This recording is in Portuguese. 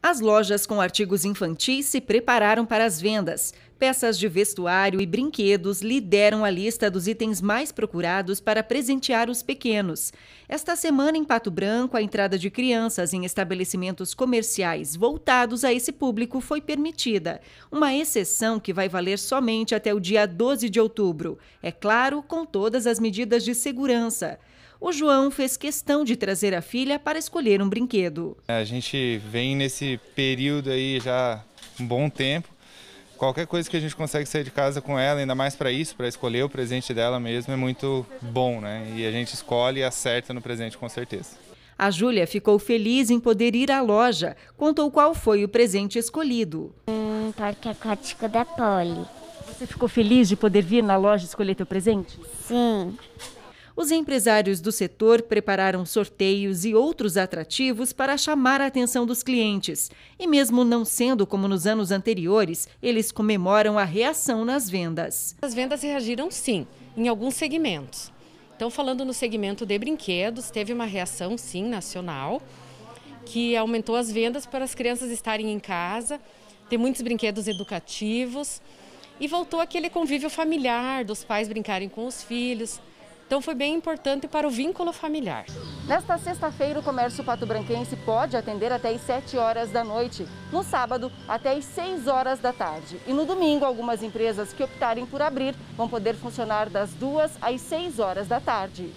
As lojas com artigos infantis se prepararam para as vendas. Peças de vestuário e brinquedos lideram a lista dos itens mais procurados para presentear os pequenos. Esta semana, em Pato Branco, a entrada de crianças em estabelecimentos comerciais voltados a esse público foi permitida, uma exceção que vai valer somente até o dia 12 de outubro. É claro, com todas as medidas de segurança o João fez questão de trazer a filha para escolher um brinquedo. É, a gente vem nesse período aí já um bom tempo. Qualquer coisa que a gente consegue sair de casa com ela, ainda mais para isso, para escolher o presente dela mesmo, é muito bom, né? E a gente escolhe e acerta no presente com certeza. A Júlia ficou feliz em poder ir à loja. Contou qual foi o presente escolhido. Um parque aquático da Poli. Você ficou feliz de poder vir na loja escolher teu presente? Sim. Os empresários do setor prepararam sorteios e outros atrativos para chamar a atenção dos clientes. E mesmo não sendo como nos anos anteriores, eles comemoram a reação nas vendas. As vendas reagiram sim, em alguns segmentos. Então, falando no segmento de brinquedos, teve uma reação sim nacional, que aumentou as vendas para as crianças estarem em casa, tem muitos brinquedos educativos e voltou aquele convívio familiar dos pais brincarem com os filhos. Então foi bem importante para o vínculo familiar. Nesta sexta-feira, o comércio pato-branquense pode atender até às 7 horas da noite, no sábado até às 6 horas da tarde. E no domingo, algumas empresas que optarem por abrir vão poder funcionar das 2 às 6 horas da tarde.